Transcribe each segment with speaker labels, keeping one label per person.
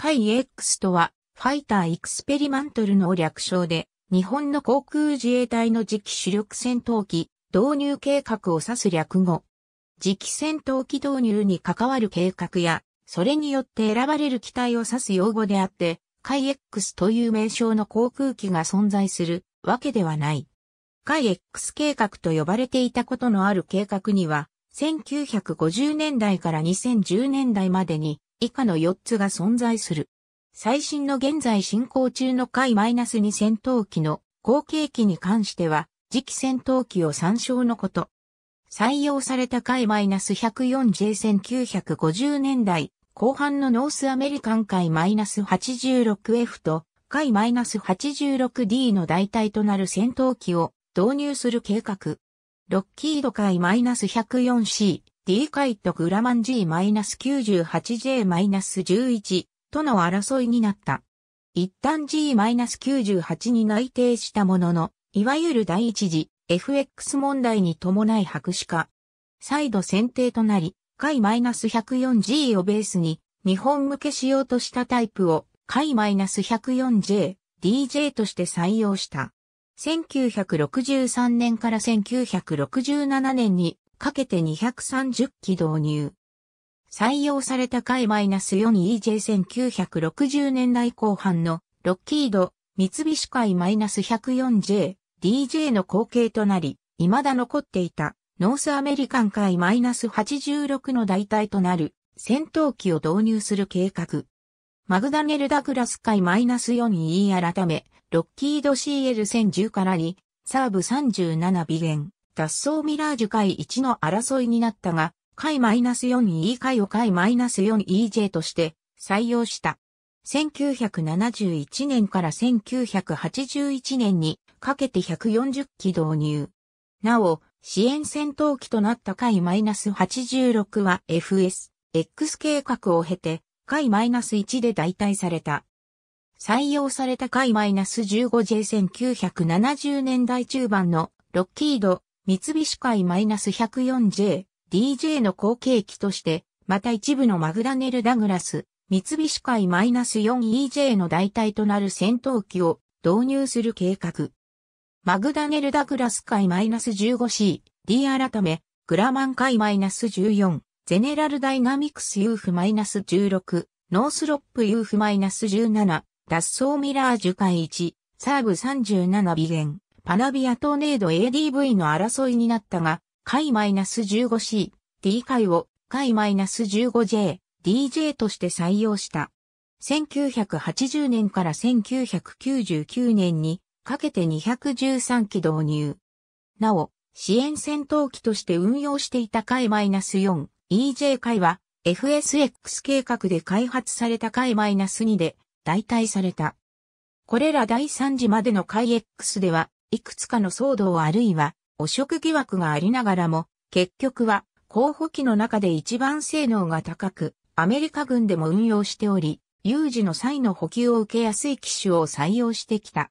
Speaker 1: 海 X とは、ファイターエクスペリマントルの略称で、日本の航空自衛隊の次期主力戦闘機導入計画を指す略語。次期戦闘機導入に関わる計画や、それによって選ばれる機体を指す用語であって、海 X という名称の航空機が存在するわけではない。海 X 計画と呼ばれていたことのある計画には、1950年代から2010年代までに以下の4つが存在する。最新の現在進行中の回 -2 戦闘機の後継機に関しては、次期戦闘機を参照のこと。採用された回 -104J1950 年代後半のノースアメリカン回 -86F と回 -86D の代替となる戦闘機を導入する計画。ロッキード回 -104C、D イト・グラマン G-98J-11 との争いになった。一旦 G-98 に内定したものの、いわゆる第一次 FX 問題に伴い白紙化。再度選定となり、回 -104G をベースに日本向けしようとしたタイプを回 -104J、DJ として採用した。1963年から1967年にかけて230機導入。採用された回 -4EJ1960 年代後半のロッキード、三菱回 -104J、DJ の後継となり、未だ残っていたノースアメリカン回 -86 の代替となる戦闘機を導入する計画。マグダネル・ダグラス回 -4E 改め、ロッキード CL1010 からに、サーブ37微減。脱走ミラージュ回1の争いになったが、回 -4E 回を回 -4EJ として採用した。1971年から1981年にかけて140機導入。なお、支援戦闘機となった回 -86 は FS、X 計画を経て、回 -1 で代替された。採用された回 -15J1970 年代中盤のロッキード三菱海 -104J、DJ の後継機として、また一部のマグダネル・ダグラス、三菱海 -4EJ の代替となる戦闘機を導入する計画。マグダネル・ダグラス海 -15C、D 改め、グラマン海 -14、ゼネラルダイナミクスユーフ1 6ノースロップユーフ1 7脱走ミラージュ海1、サーブ37微減。パナビアトーネード ADV の争いになったが、回 -15C、D 回を回 -15J、DJ として採用した。1980年から1999年にかけて213機導入。なお、支援戦闘機として運用していた回 -4、EJ 回は FSX 計画で開発された回 -2 で代替された。これら第3次までの回 X ではいくつかの騒動あるいは汚職疑惑がありながらも、結局は候補機の中で一番性能が高く、アメリカ軍でも運用しており、有事の際の補給を受けやすい機種を採用してきた。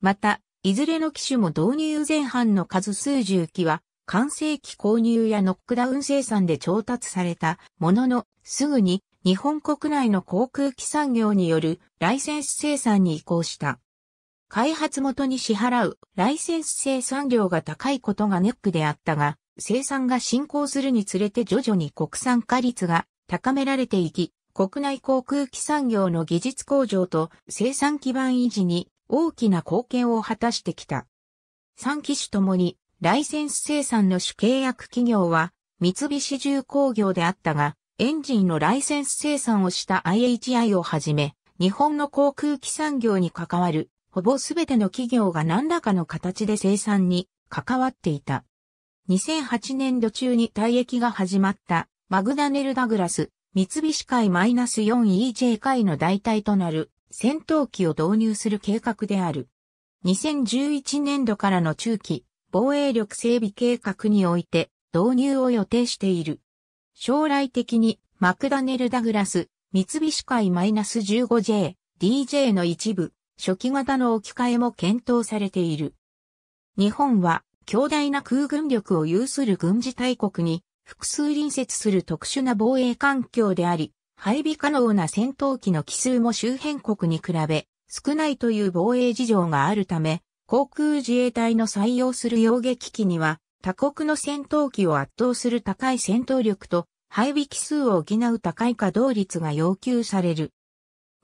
Speaker 1: また、いずれの機種も導入前半の数数十機は、完成機購入やノックダウン生産で調達されたものの、すぐに日本国内の航空機産業によるライセンス生産に移行した。開発元に支払うライセンス生産量が高いことがネックであったが、生産が進行するにつれて徐々に国産化率が高められていき、国内航空機産業の技術向上と生産基盤維持に大きな貢献を果たしてきた。3機種ともにライセンス生産の主契約企業は三菱重工業であったが、エンジンのライセンス生産をした IHI をはじめ、日本の航空機産業に関わるほぼすべての企業が何らかの形で生産に関わっていた。2008年度中に退役が始まったマグダネル・ダグラス、三菱海 -4EJ 海の代替となる戦闘機を導入する計画である。2011年度からの中期防衛力整備計画において導入を予定している。将来的にマクダネル・ダグラス、三菱海 -15J、DJ の一部、初期型の置き換えも検討されている。日本は強大な空軍力を有する軍事大国に複数隣接する特殊な防衛環境であり、配備可能な戦闘機の機数も周辺国に比べ少ないという防衛事情があるため、航空自衛隊の採用する洋撃機には他国の戦闘機を圧倒する高い戦闘力と配備機数を補う高い稼働率が要求される。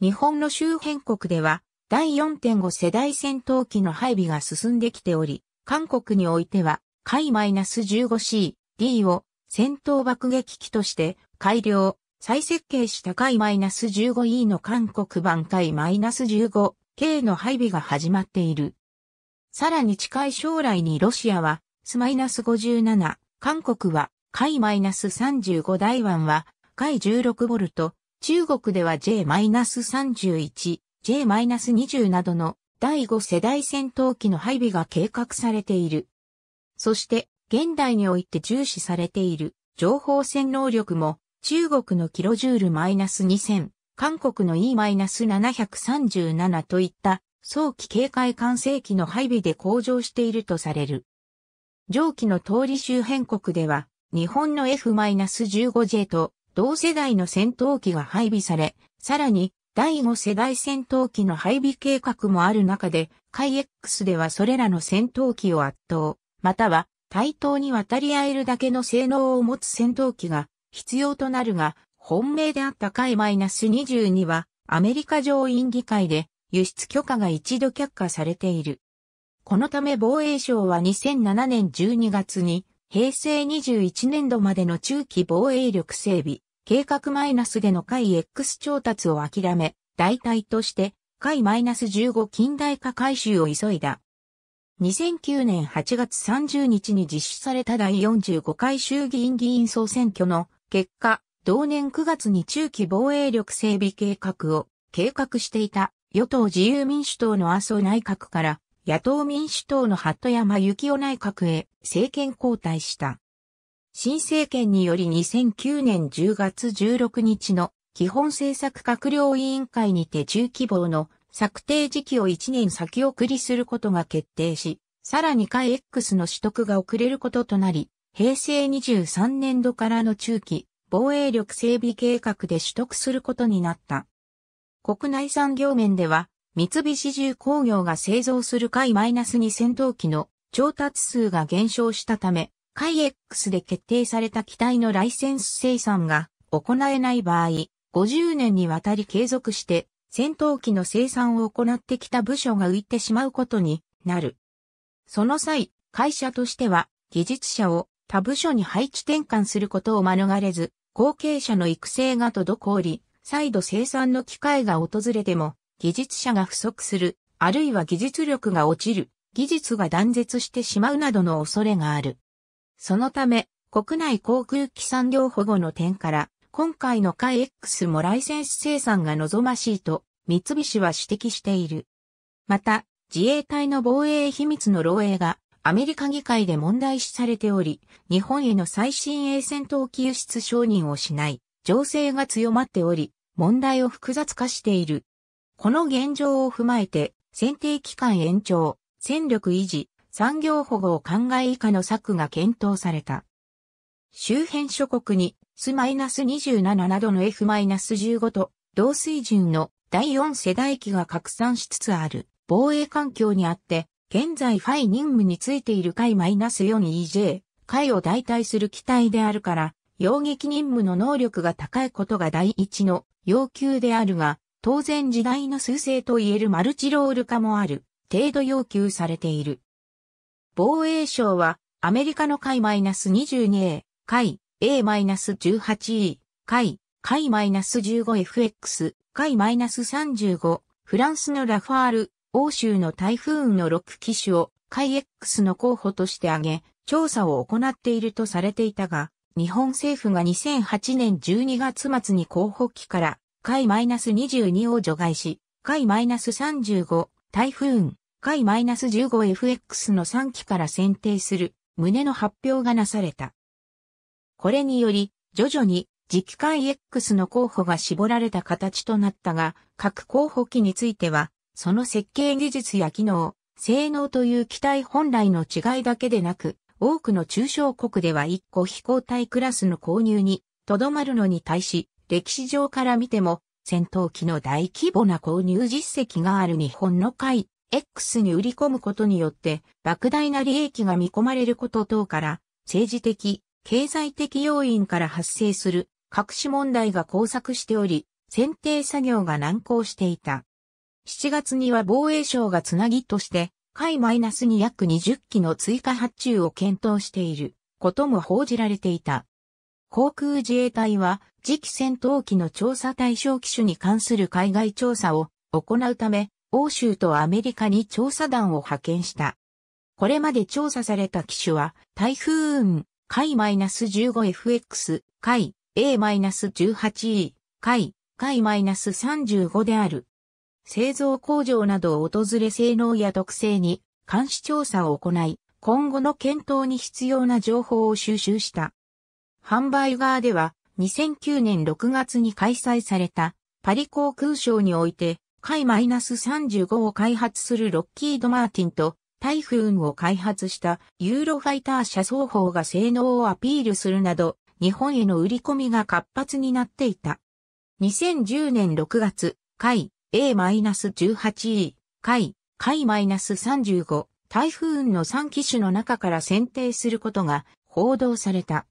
Speaker 1: 日本の周辺国では第4.5世代戦闘機の配備が進んできており、韓国においては、海 -15C、D を戦闘爆撃機として改良、再設計した海 -15E の韓国版海 -15K の配備が始まっている。さらに近い将来にロシアは、ス -57、韓国は、海 -35 台湾は、海16ボルト、中国では J-31、J-20 などの第5世代戦闘機の配備が計画されている。そして、現代において重視されている情報戦能力も、中国のキロジュール -2000、韓国の E-737 といった早期警戒管制機の配備で向上しているとされる。上記の通り周辺国では、日本の F-15J と同世代の戦闘機が配備され、さらに第5世代戦闘機の配備計画もある中で、海 X ではそれらの戦闘機を圧倒、または対等に渡り合えるだけの性能を持つ戦闘機が必要となるが、本命であった海 -22 は、アメリカ上院議会で輸出許可が一度却下されている。このため防衛省は2007年12月に平成21年度までの中期防衛力整備計画マイナスでの解 X 調達を諦め、代替として解 -15 近代化改修を急いだ。2009年8月30日に実施された第45回衆議院議員総選挙の結果、同年9月に中期防衛力整備計画を計画していた与党自由民主党の麻生内閣から野党民主党の鳩山幸男内閣へ政権交代した。新政権により2009年10月16日の基本政策閣僚委員会にて中規模の策定時期を1年先送りすることが決定し、さらに下 X の取得が遅れることとなり、平成23年度からの中期、防衛力整備計画で取得することになった。国内産業面では、三菱重工業が製造する海 -2 戦闘機の調達数が減少したため、海 x で決定された機体のライセンス生産が行えない場合、50年にわたり継続して戦闘機の生産を行ってきた部署が浮いてしまうことになる。その際、会社としては技術者を他部署に配置転換することを免れず、後継者の育成が滞り、再度生産の機会が訪れても、技術者が不足する、あるいは技術力が落ちる、技術が断絶してしまうなどの恐れがある。そのため、国内航空機産業保護の点から、今回の海 X もライセンス生産が望ましいと、三菱は指摘している。また、自衛隊の防衛秘密の漏洩が、アメリカ議会で問題視されており、日本への最新鋭戦闘機輸出承認をしない、情勢が強まっており、問題を複雑化している。この現状を踏まえて、選定期間延長、戦力維持、産業保護を考え以下の策が検討された。周辺諸国に S-27 などの F-15 と同水準の第4世代機が拡散しつつある防衛環境にあって、現在ファイ任務についている海 -4EJ、海を代替する機体であるから、洋撃任務の能力が高いことが第一の要求であるが、当然時代の趨勢といえるマルチロール化もある、程度要求されている。防衛省は、アメリカの海 -22A、海 A-18E、海、海 -15FX、海 -35、フランスのラファール、欧州の台風の6機種を、海 X の候補として挙げ、調査を行っているとされていたが、日本政府が2008年12月末に候補機から、海 -22 を除外し、海 -35、台風、回 -15FX の3期から選定する旨の発表がなされた。これにより、徐々に次期会 X の候補が絞られた形となったが、各候補機については、その設計技術や機能、性能という機体本来の違いだけでなく、多くの中小国では1個飛行体クラスの購入にとどまるのに対し、歴史上から見ても、戦闘機の大規模な購入実績がある日本の海 X に売り込むことによって、莫大な利益が見込まれること等から、政治的、経済的要因から発生する、隠し問題が交錯しており、選定作業が難航していた。7月には防衛省がつなぎとして、海マイナスに約20機の追加発注を検討していることも報じられていた。航空自衛隊は次期戦闘機の調査対象機種に関する海外調査を行うため、欧州とアメリカに調査団を派遣した。これまで調査された機種は、台風雲、海 -15FX、海 A-18E、海、海 -35 である。製造工場などを訪れ性能や特性に監視調査を行い、今後の検討に必要な情報を収集した。販売側では、2009年6月に開催されたパリ航空ショーにおいて、海 -35 を開発するロッキード・マーティンとタイフーンを開発したユーロファイター車双方が性能をアピールするなど、日本への売り込みが活発になっていた。2010年6月、海 A-18E、海、海 -35、タイフーンの3機種の中から選定することが報道された。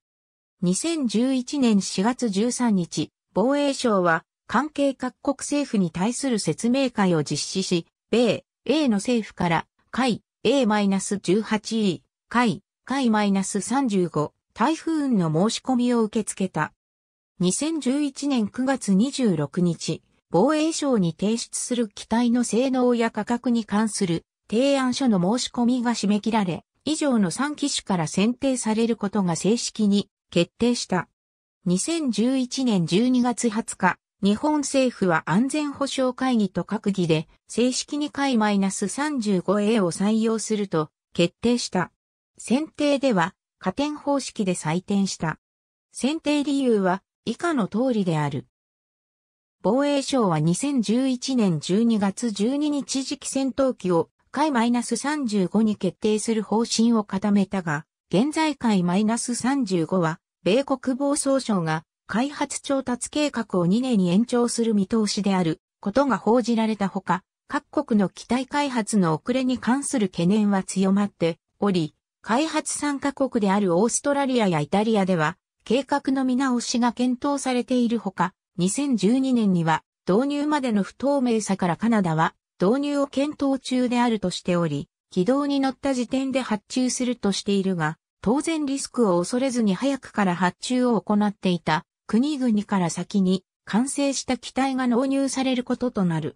Speaker 1: 2011年4月13日、防衛省は関係各国政府に対する説明会を実施し、米、A の政府から、海、A-18E、海、海 -35、台風運の申し込みを受け付けた。2011年9月26日、防衛省に提出する機体の性能や価格に関する提案書の申し込みが締め切られ、以上の3機種から選定されることが正式に決定した。2011年12月20日、日本政府は安全保障会議と閣議で正式に解 -35A を採用すると決定した。選定では加点方式で採点した。選定理由は以下の通りである。防衛省は2011年12月12日時期戦闘機を解 -35 に決定する方針を固めたが、現在解 -35 は米国防総省が開発調達計画を2年に延長する見通しであることが報じられたほか、各国の機体開発の遅れに関する懸念は強まっており、開発参加国であるオーストラリアやイタリアでは、計画の見直しが検討されているほか、2012年には導入までの不透明さからカナダは導入を検討中であるとしており、軌道に乗った時点で発注するとしているが、当然リスクを恐れずに早くから発注を行っていた国々から先に完成した機体が納入されることとなる。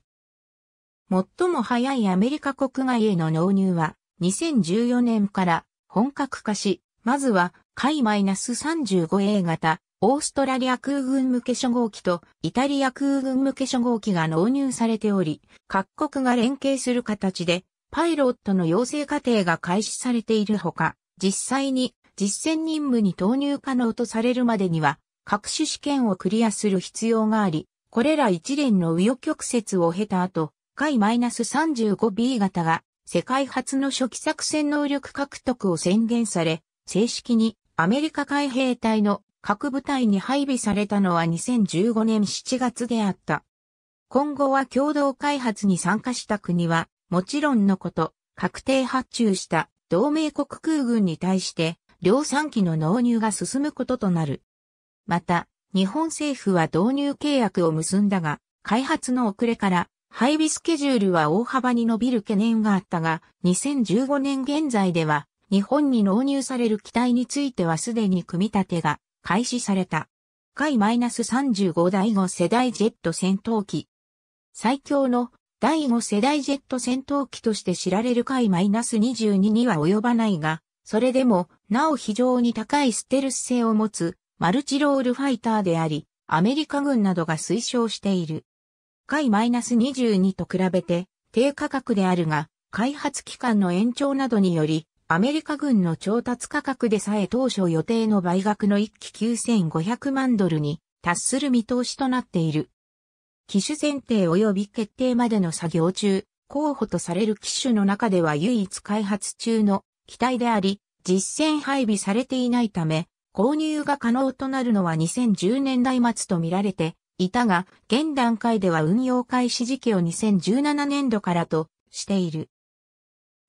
Speaker 1: 最も早いアメリカ国外への納入は2014年から本格化し、まずは海 -35A 型、オーストラリア空軍向け初号機とイタリア空軍向け初号機が納入されており、各国が連携する形でパイロットの養成課程が開始されているほか、実際に実践任務に投入可能とされるまでには各種試験をクリアする必要があり、これら一連の右翼曲折を経た後、回 -35B 型が世界初の初期作戦能力獲得を宣言され、正式にアメリカ海兵隊の各部隊に配備されたのは2015年7月であった。今後は共同開発に参加した国は、もちろんのこと、確定発注した同盟国空軍に対して、量産機の納入が進むこととなる。また、日本政府は導入契約を結んだが、開発の遅れから配備スケジュールは大幅に伸びる懸念があったが、2015年現在では、日本に納入される機体についてはすでに組み立てが開始された。海 -35 第5世代ジェット戦闘機。最強の第5世代ジェット戦闘機として知られる海 -22 には及ばないが、それでも、なお非常に高いステルス性を持つマルチロールファイターであり、アメリカ軍などが推奨している。回 -22 と比べて低価格であるが、開発期間の延長などにより、アメリカ軍の調達価格でさえ当初予定の倍額の1機9500万ドルに達する見通しとなっている。機種選定及び決定までの作業中、候補とされる機種の中では唯一開発中の機体であり、実戦配備されていないため、購入が可能となるのは2010年代末とみられていたが、現段階では運用開始時期を2017年度からとしている。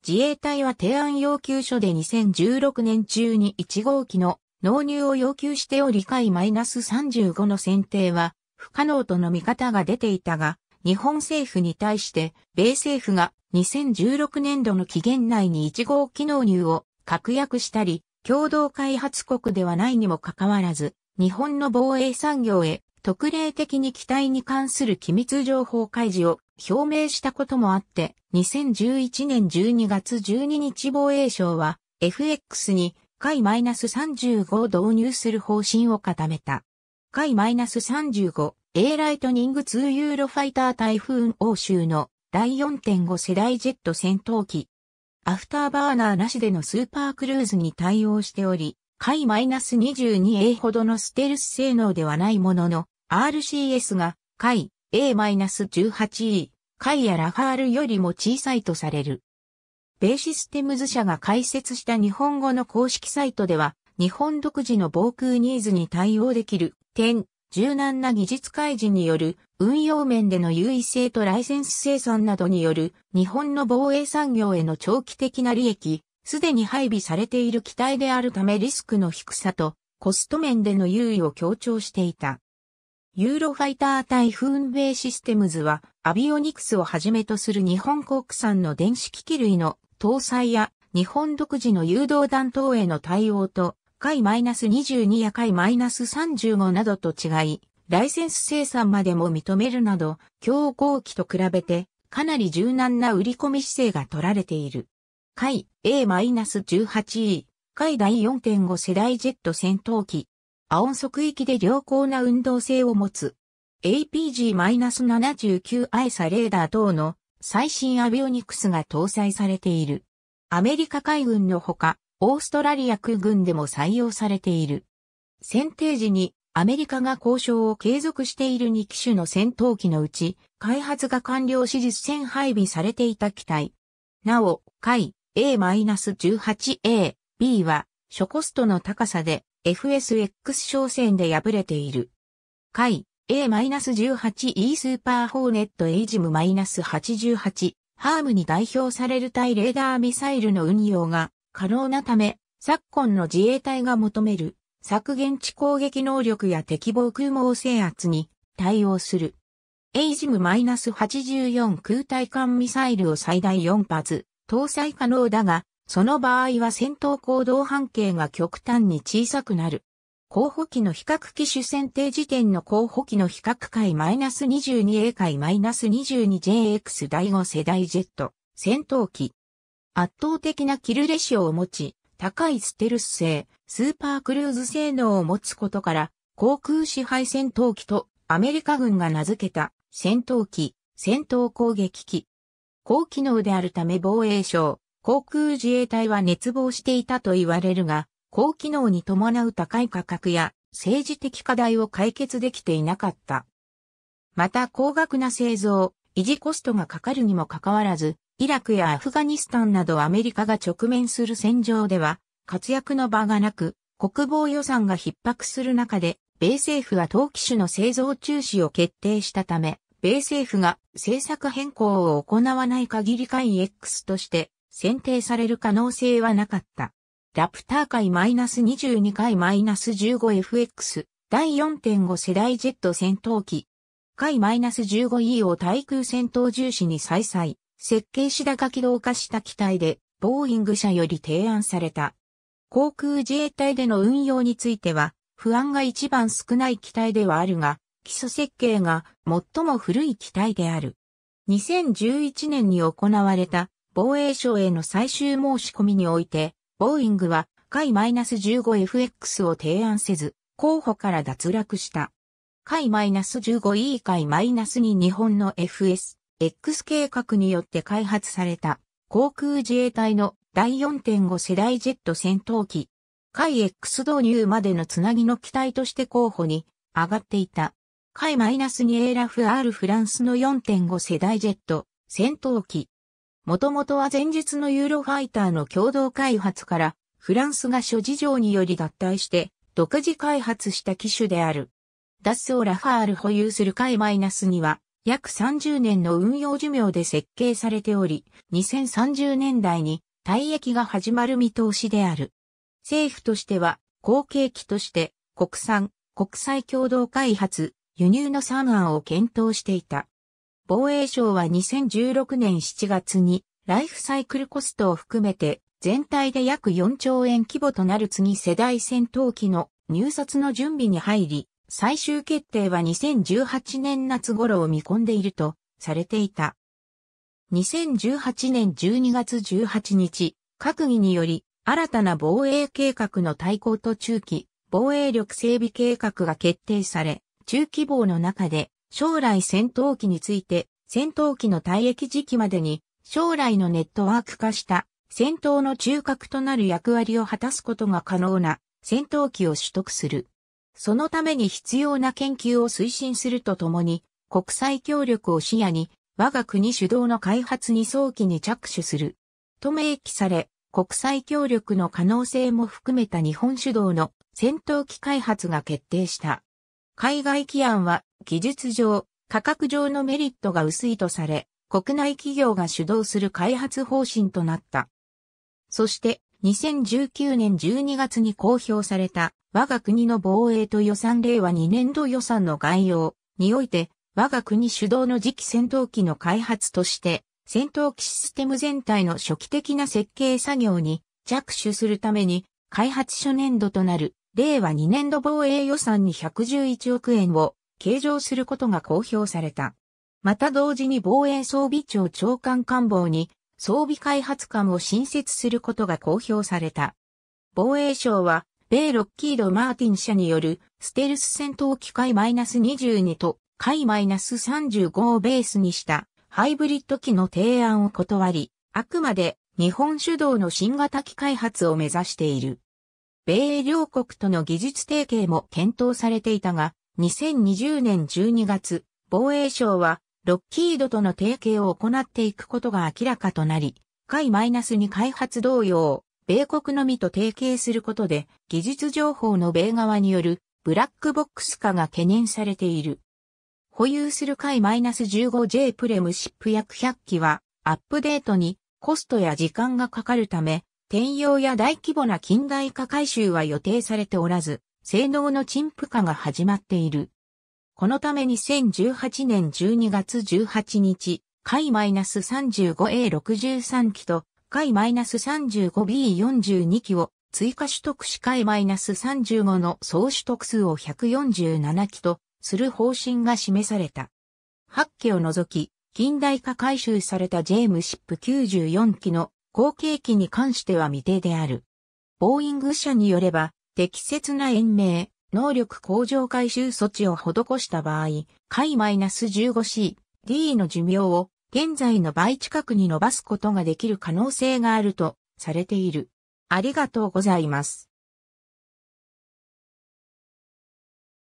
Speaker 1: 自衛隊は提案要求書で2016年中に1号機の納入を要求しており解 -35 の選定は不可能との見方が出ていたが、日本政府に対して米政府が2016年度の期限内に1号機納入を確約したり、共同開発国ではないにもかかわらず、日本の防衛産業へ特例的に機体に関する機密情報開示を表明したこともあって、2011年12月12日防衛省は FX に海 -35 を導入する方針を固めた。海 -35 A ライトニング2ユーロファイター台風欧州の第4.5世代ジェット戦闘機アフターバーナーなしでのスーパークルーズに対応しており、回 -22A ほどのステルス性能ではないものの、RCS が回 A-18E、回やラファールよりも小さいとされる。ベーシステムズ社が開設した日本語の公式サイトでは、日本独自の防空ニーズに対応できる点柔軟な技術開示による運用面での優位性とライセンス生産などによる日本の防衛産業への長期的な利益、すでに配備されている機体であるためリスクの低さとコスト面での優位を強調していた。ユーロファイター対運イシステムズはアビオニクスをはじめとする日本国産の電子機器類の搭載や日本独自の誘導弾等への対応と解 -22 や解 -35 などと違い、ライセンス生産までも認めるなど、競合機と比べて、かなり柔軟な売り込み姿勢が取られている。海 A-18E、海第4.5世代ジェット戦闘機。アオン速域で良好な運動性を持つ。a p g 7 9イサレーダー等の最新アビオニクスが搭載されている。アメリカ海軍のほか、オーストラリア空軍でも採用されている。選定時にアメリカが交渉を継続している2機種の戦闘機のうち、開発が完了し実戦配備されていた機体。なお、海 A-18A、B は、諸コストの高さで FSX 商戦で敗れている。海 A-18E スーパーホーネットエイジム -88、ハームに代表される対レーダーミサイルの運用が可能なため、昨今の自衛隊が求める削減地攻撃能力や敵防空網制圧に対応する。エイジム -84 空対艦ミサイルを最大4発搭載可能だが、その場合は戦闘行動半径が極端に小さくなる。候補機の比較機種選定時点の候補機の比較回 -22A 回 -22JX 第5世代ジェット戦闘機圧倒的なキルレシオを持ち、高いステルス性、スーパークルーズ性能を持つことから、航空支配戦闘機とアメリカ軍が名付けた戦闘機、戦闘攻撃機。高機能であるため防衛省、航空自衛隊は熱望していたと言われるが、高機能に伴う高い価格や政治的課題を解決できていなかった。また高額な製造、維持コストがかかるにもかかわらず、イラクやアフガニスタンなどアメリカが直面する戦場では、活躍の場がなく、国防予算が逼迫する中で、米政府は陶器種の製造中止を決定したため、米政府が政策変更を行わない限り会 X として選定される可能性はなかった。ラプター回 -22 回 -15FX 第4.5世代ジェット戦闘機海 -15E を対空戦闘重視に再々。設計しだが機動化した機体で、ボーイング社より提案された。航空自衛隊での運用については、不安が一番少ない機体ではあるが、基礎設計が最も古い機体である。2011年に行われた防衛省への最終申し込みにおいて、ボーイングは海 -15FX を提案せず、候補から脱落した。海 -15E 海 -2 日本の FS X 計画によって開発された航空自衛隊の第4.5世代ジェット戦闘機、海 X 導入までのつなぎの機体として候補に上がっていた。海 -2A ラフ R フランスの4.5世代ジェット戦闘機。もともとは前日のユーロファイターの共同開発からフランスが諸事情により脱退して独自開発した機種である。ダ走ラファール保有する海 -2 は約30年の運用寿命で設計されており、2030年代に退役が始まる見通しである。政府としては、後継機として国産、国際共同開発、輸入の3案を検討していた。防衛省は2016年7月に、ライフサイクルコストを含めて、全体で約4兆円規模となる次世代戦闘機の入札の準備に入り、最終決定は2018年夏頃を見込んでいるとされていた。2018年12月18日、閣議により、新たな防衛計画の対抗と中期、防衛力整備計画が決定され、中期防の中で、将来戦闘機について、戦闘機の退役時期までに、将来のネットワーク化した戦闘の中核となる役割を果たすことが可能な戦闘機を取得する。そのために必要な研究を推進するとともに、国際協力を視野に、我が国主導の開発に早期に着手する。と明記され、国際協力の可能性も含めた日本主導の戦闘機開発が決定した。海外起案は技術上、価格上のメリットが薄いとされ、国内企業が主導する開発方針となった。そして、2019年12月に公表された我が国の防衛と予算令和2年度予算の概要において我が国主導の次期戦闘機の開発として戦闘機システム全体の初期的な設計作業に着手するために開発初年度となる令和2年度防衛予算に111億円を計上することが公表された。また同時に防衛装備庁長官官房に装備開発官を新設することが公表された。防衛省は、米ロッキード・マーティン社によるステルス戦闘機械 -22 と海 -35 をベースにしたハイブリッド機の提案を断り、あくまで日本主導の新型機開発を目指している。米英両国との技術提携も検討されていたが、2020年12月、防衛省はロッキードとの提携を行っていくことが明らかとなり、海マイナスに開発同様、米国のみと提携することで、技術情報の米側によるブラックボックス化が懸念されている。保有する海 -15J プレムシップ約100機は、アップデートにコストや時間がかかるため、転用や大規模な近代化改修は予定されておらず、性能の陳腐化が始まっている。このため2018年12月18日、回 -35A63 機と回 -35B42 機を追加取得し回 -35 の総取得数を147機とする方針が示された。8機を除き、近代化回収されたジェームシップ94機の後継機に関しては未定である。ボーイング社によれば、適切な延命、能力向上回収措置を施した場合、回 -15C、D の寿命を現在の倍近くに伸ばすことができる可能性があるとされている。ありがとうございます。